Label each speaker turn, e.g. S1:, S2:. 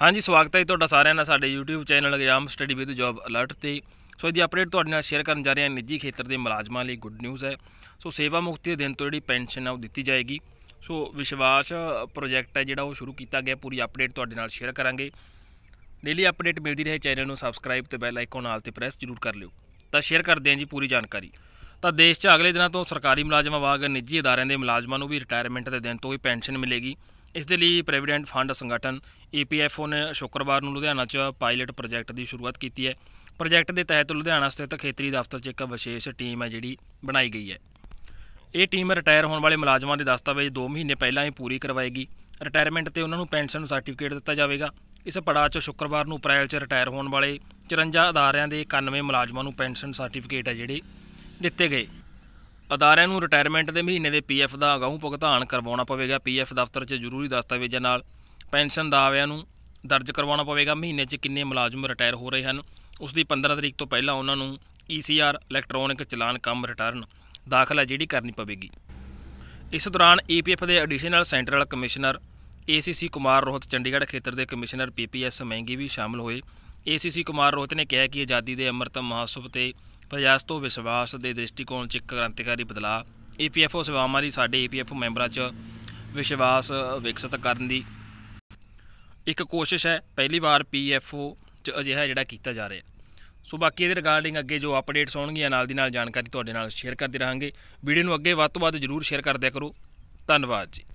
S1: ਹਾਂਜੀ ਸਵਾਗਤ ਹੈ ਤੁਹਾਡਾ ਸਾਰਿਆਂ ਦਾ ਸਾਡੇ YouTube channel exam study with job alert ਤੇ ਸੋ ਇਹਦੀ ਅਪਡੇਟ ਤੁਹਾਡੇ ਨਾਲ ਸ਼ੇਅਰ ਕਰਨ ਜਾ ਰਹੇ ਹਾਂ ਨਿੱਜੀ ਖੇਤਰ ਦੇ ਮੁਲਾਜ਼ਮਾਂ ਲਈ ਗੁੱਡ ਨਿਊਜ਼ ਹੈ ਸੋ ਸੇਵਾ ਮੁਕਤੀ ਦੇ ਦਿਨ ਤੋਂ ਜਿਹੜੀ ਪੈਨਸ਼ਨ ਹੈ ਉਹ ਦਿੱਤੀ ਜਾਏਗੀ ਸੋ ਵਿਸ਼ਵਾਸ ਪ੍ਰੋਜੈਕਟ ਹੈ ਜਿਹੜਾ ਉਹ ਸ਼ੁਰੂ ਕੀਤਾ ਗਿਆ ਪੂਰੀ ਅਪਡੇਟ ਤੁਹਾਡੇ ਨਾਲ ਸ਼ੇਅਰ ਕਰਾਂਗੇ ਡੇਲੀ ਅਪਡੇਟ ਮਿਲਦੀ ਰਹੇ ਚੈਨਲ ਨੂੰ ਸਬਸਕ੍ਰਾਈਬ ਤੇ ਬੈਲ ਆਈਕਨ ਨਾਲ ਤੇ ਪ੍ਰੈਸ ਜ਼ਰੂਰ ਕਰ ਲਿਓ ਤਾਂ ਸ਼ੇਅਰ ਕਰਦੇ ਹਾਂ ਜੀ ਪੂਰੀ ਜਾਣਕਾਰੀ ਤਾਂ ਦੇਸ਼ 'ਚ ਅਗਲੇ ਦਿਨਾਂ ਤੋਂ ਸਰਕਾਰੀ ਮੁਲਾਜ਼ਮਾਂ ਵਾਂਗ ਨਿੱਜੀ ਅਦਾਰਿਆਂ ਦੇ ਮੁਲਾਜ਼ਮਾਂ ਨੂੰ ਵੀ ਰਿਟਾਇਰਮੈਂਟ ਦੇ ਦਿਨ ਤੋਂ ਹੀ ਪੈਨਸ਼ਨ ਮਿਲੇਗੀ ਇਸ ਦੇ ਲਈ ਪ੍ਰੈਵੀਡੈਂਟ ਫੰਡ ਸੰਗਠਨ ਏਪੀਐਫਓ ਨੇ ਸ਼ੁੱਕਰਵਾਰ ਨੂੰ ਲੁਧਿਆਣਾ 'ਚ ਪਾਇਲਟ ਪ੍ਰੋਜੈਕਟ ਦੀ ਸ਼ੁਰੂਆਤ ਕੀਤੀ ਹੈ ਪ੍ਰੋਜੈਕਟ ਦੇ ਤਹਿਤ ਲੁਧਿਆਣਾ ਸਥਿਤ ਖੇਤਰੀ ਦਫ਼ਤਰ 'ਚ ਇੱਕ ਵਿਸ਼ੇਸ਼ ਟੀਮ ਹੈ ਜਿਹੜੀ ਬਣਾਈ ਗਈ ਹੈ ਇਹ ਟੀਮ ਰਿਟਾਇਰ ਹੋਣ ਵਾਲੇ ਮੁਲਾਜ਼ਮਾਂ ਦੇ ਦਸਤਾਵੇਜ਼ 2 ਮਹੀਨੇ ਪਹਿਲਾਂ ਹੀ ਪੂਰੀ ਕਰਵਾਏਗੀ ਰਿਟਾਇਰਮੈਂਟ ਤੇ ਉਹਨਾਂ ਨੂੰ ਪੈਨਸ਼ਨ ਸਰਟੀਫਿਕੇਟ ਦਿੱਤਾ ਜਾਵੇਗਾ ਇਸ ਪੜਾਅ 'ਚ ਸ਼ੁੱਕਰਵਾਰ ਨੂੰ ਅਪ੍ਰੈਲ 'ਚ ਰਿਟਾਇਰ ਹੋਣ ਵਾਲੇ 54 ਅਦਾਰਿਆਂ ਦੇ 91 ਮੁਲਾਜ਼ਮਾਂ ਨੂੰ ਪੈਨਸ਼ਨ ਸਰਟੀਫਿਕੇਟ ਹੈ ਜਿਹੜੇ ਦਿੱਤੇ ਗਏ ਅਦਾਰਿਆਂ ਨੂੰ ਰਿਟਾਇਰਮੈਂਟ ਦੇ ਮਹੀਨੇ ਦੇ ਪੀਐਫ ਦਾ ਅਗਾਊਂ ਭੁਗਤਾਨ ਕਰਵਾਉਣਾ ਪਵੇਗਾ ਪੀਐਫ ਦਫ਼ਤਰ 'ਚ ਜ਼ਰੂਰੀ ਦਸਤਾਵੇਜ਼ਾਂ ਨਾਲ ਪੈਨਸ਼ਨ ਦਾਅਵਿਆਂ ਨੂੰ ਦਰਜ ਕਰਵਾਉਣਾ ਪਵੇਗਾ ਮਹੀਨੇ 'ਚ ਕਿੰਨੇ ਮੁਲਾਜ਼ਮ ਰਿਟਾਇਰ ਹੋ ਰਹੇ ਹਨ ਉਸ ਦੀ 15 ਤਰੀਕ ਤੋਂ ਪਹਿਲਾਂ ਉਹਨਾਂ ਨੂੰ ਈਸੀਆਰ e ਇਲੈਕਟ੍ਰੋਨਿਕ ਚਲਾਨ ਕੰਮ ਰਿਟਰਨ ਦਾਖਲਾ ਜਿਹੜੀ ਕਰਨੀ ਪਵੇਗੀ ਇਸ ਦੌਰਾਨ ਈਪੀਐਫ e ਦੇ additional central commissioner ACC Kumar Rohit Chandigarh ਖੇਤਰ ਦੇ ਕਮਿਸ਼ਨਰ ਪੀਪੀਐਸ ਮਹਿੰਗੀ ਵੀ ਸ਼ਾਮਲ ਹੋਏ ਏਸੀਸੀ ਕੁਮਾਰ ਰੋਹਤ ਨੇ ਕਿਹਾ ਕਿ ਆਜ਼ਾਦੀ ਦੇ ਅੰਮ੍ਰਿਤ ਮਹੋਤਸਵ ਤੇ ਪ੍ਰਯਾਸ ਤੋਂ ਵਿਸ਼ਵਾਸ ਦੇ ਦ੍ਰਿਸ਼ਟੀਕੋਣ 'ਚ ਇੱਕ ਕ੍ਰਾਂਤੀਕਾਰੀ ਬਦਲਾਅ ਈਪੀਐਫਓ ਸੇਵਾਵਾਂ ਲਈ ਸਾਡੇ ਈਪੀਐਫਓ ਮੈਂਬਰਾਂ 'ਚ ਵਿਸ਼ਵਾਸ ਵਿਕਸਿਤ ਕਰਨ ਦੀ ਇੱਕ ਕੋਸ਼ਿਸ਼ ਹੈ ਪਹਿਲੀ ਵਾਰ ਪੀਐਫਓ 'ਚ ਅਜਿਹਾ ਜਿਹੜਾ ਕੀਤਾ ਜਾ ਰਿਹਾ ਸੋ ਬਾਕੀ ਇਹਦੇ ਰਿਗਾਰਡਿੰਗ ਅੱਗੇ ਜੋ ਅਪਡੇਟਸ ਹੋਣਗੀਆਂ ਨਾਲ ਦੀ ਨਾਲ ਜਾਣਕਾਰੀ ਤੁਹਾਡੇ ਨਾਲ ਸ਼ੇਅਰ ਕਰਦੇ ਰਹਾਂਗੇ ਵੀਡੀਓ ਨੂੰ ਅੱਗੇ ਵੱਧ ਤੋਂ ਵੱਧ ਜ਼ਰੂਰ ਸ਼ੇਅਰ ਕਰਦਿਆ ਕਰੋ ਧੰਨਵਾਦ ਜੀ